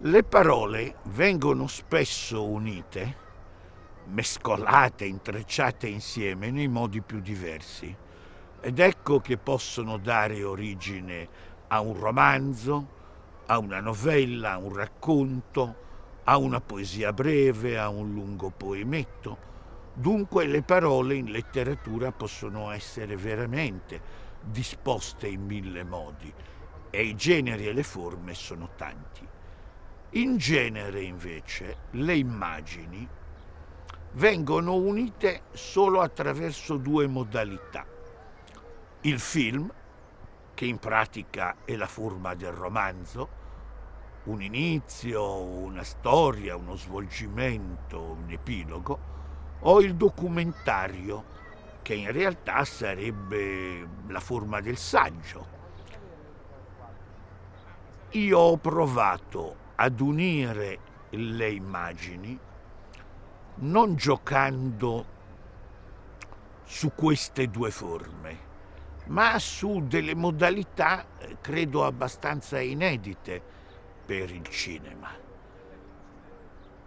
Le parole vengono spesso unite, mescolate, intrecciate insieme nei modi più diversi ed ecco che possono dare origine a un romanzo, a una novella, a un racconto, a una poesia breve, a un lungo poemetto. Dunque le parole in letteratura possono essere veramente disposte in mille modi e i generi e le forme sono tanti. In genere invece le immagini vengono unite solo attraverso due modalità. Il film, che in pratica è la forma del romanzo, un inizio, una storia, uno svolgimento, un epilogo, o il documentario, che in realtà sarebbe la forma del saggio. Io ho provato ad unire le immagini non giocando su queste due forme, ma su delle modalità eh, credo abbastanza inedite per il cinema.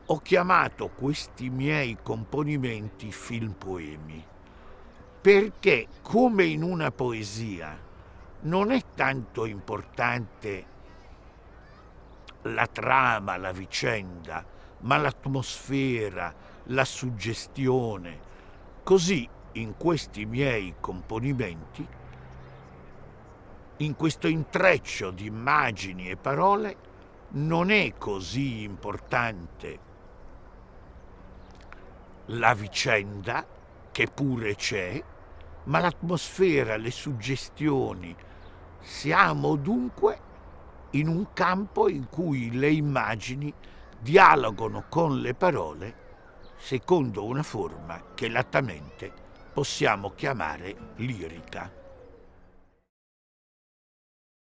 Ho chiamato questi miei componimenti film poemi perché come in una poesia non è tanto importante la trama, la vicenda, ma l'atmosfera, la suggestione. Così in questi miei componimenti, in questo intreccio di immagini e parole, non è così importante la vicenda, che pure c'è, ma l'atmosfera, le suggestioni. Siamo dunque in un campo in cui le immagini dialogano con le parole secondo una forma che lattamente possiamo chiamare lirica.